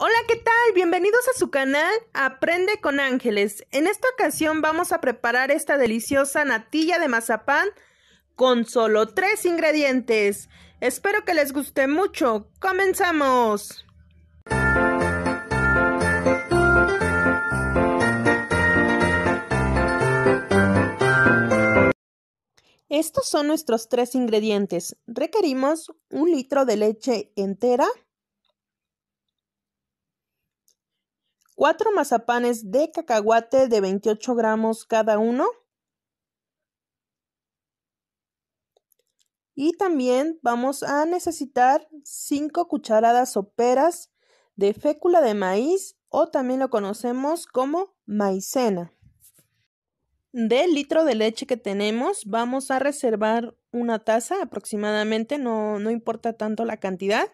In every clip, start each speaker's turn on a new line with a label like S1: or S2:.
S1: Hola, ¿qué tal? Bienvenidos a su canal Aprende con Ángeles. En esta ocasión vamos a preparar esta deliciosa natilla de mazapán con solo tres ingredientes. Espero que les guste mucho. ¡Comenzamos! Estos son nuestros tres ingredientes. Requerimos un litro de leche entera, 4 mazapanes de cacahuate de 28 gramos cada uno. Y también vamos a necesitar 5 cucharadas soperas de fécula de maíz o también lo conocemos como maicena. Del litro de leche que tenemos vamos a reservar una taza aproximadamente, no, no importa tanto la cantidad.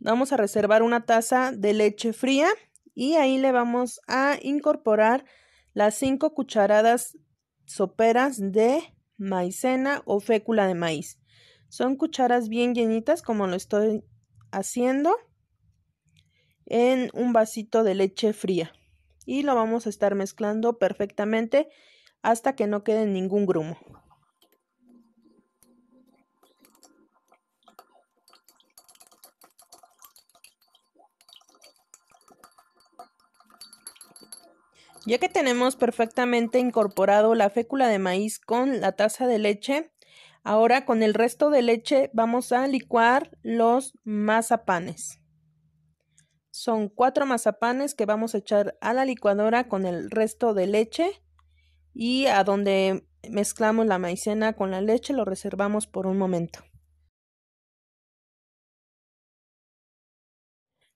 S1: Vamos a reservar una taza de leche fría y ahí le vamos a incorporar las 5 cucharadas soperas de maicena o fécula de maíz. Son cucharas bien llenitas como lo estoy haciendo en un vasito de leche fría y lo vamos a estar mezclando perfectamente hasta que no quede ningún grumo. Ya que tenemos perfectamente incorporado la fécula de maíz con la taza de leche, ahora con el resto de leche vamos a licuar los mazapanes. Son cuatro mazapanes que vamos a echar a la licuadora con el resto de leche y a donde mezclamos la maicena con la leche lo reservamos por un momento.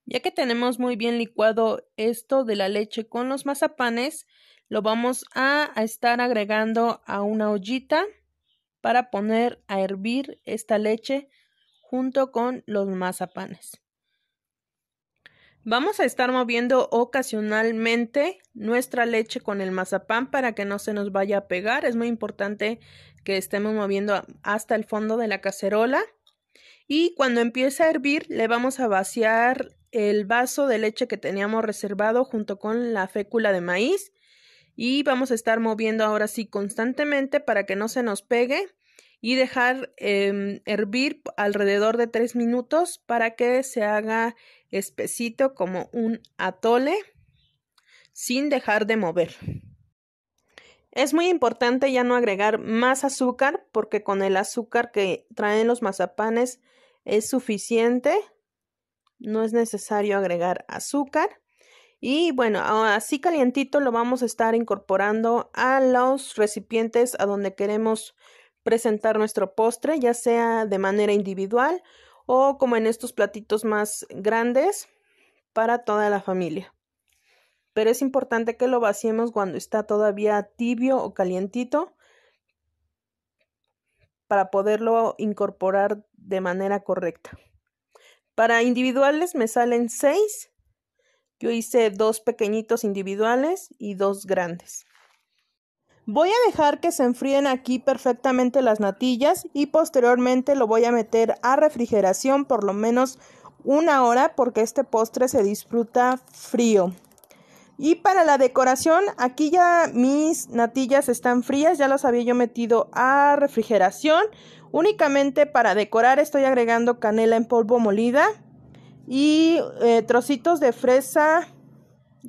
S1: Ya que tenemos muy bien licuado esto de la leche con los mazapanes, lo vamos a, estar agregando a una ollita para poner a hervir esta leche junto con los mazapanes. Vamos a estar moviendo ocasionalmente nuestra leche con el mazapán para que no se nos vaya a pegar. Es muy importante que estemos moviendo hasta el fondo de la cacerola. Y cuando empiece a hervir, le vamos a vaciar el vaso de leche que teníamos reservado junto con la fécula de maíz y vamos a estar moviendo ahora sí constantemente para que no se nos pegue y dejar em, hervir alrededor de tres minutos para que se haga espesito como un atole sin dejar de mover. Es muy importante ya no agregar más azúcar porque con el azúcar que traen los mazapanes es suficiente no es necesario agregar azúcar. Y bueno, así calientito lo vamos a estar incorporando a los recipientes a donde queremos presentar nuestro postre, ya sea de manera individual o como en estos platitos más grandes para toda la familia. Pero es importante que lo vaciemos cuando está todavía tibio o calientito para poderlo incorporar de manera correcta. Para individuales me salen 6. Yo hice dos pequeñitos individuales y dos grandes. Voy a dejar que se enfríen aquí perfectamente las natillas y posteriormente lo voy a meter a refrigeración por lo menos una hora porque este postre se disfruta frío. Y para la decoración, aquí ya mis natillas están frías, ya las había yo metido a refrigeración. Únicamente para decorar estoy agregando canela en polvo molida y eh, trocitos de fresa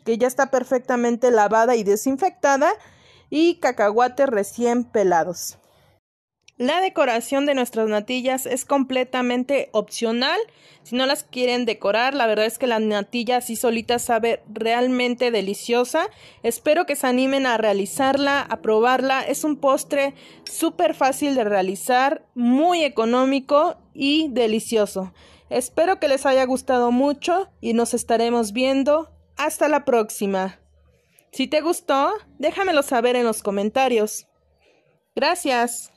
S1: que ya está perfectamente lavada y desinfectada y cacahuates recién pelados. La decoración de nuestras natillas es completamente opcional. Si no las quieren decorar, la verdad es que la natilla así solita sabe realmente deliciosa. Espero que se animen a realizarla, a probarla. Es un postre súper fácil de realizar, muy económico y delicioso. Espero que les haya gustado mucho y nos estaremos viendo. Hasta la próxima. Si te gustó, déjamelo saber en los comentarios. Gracias.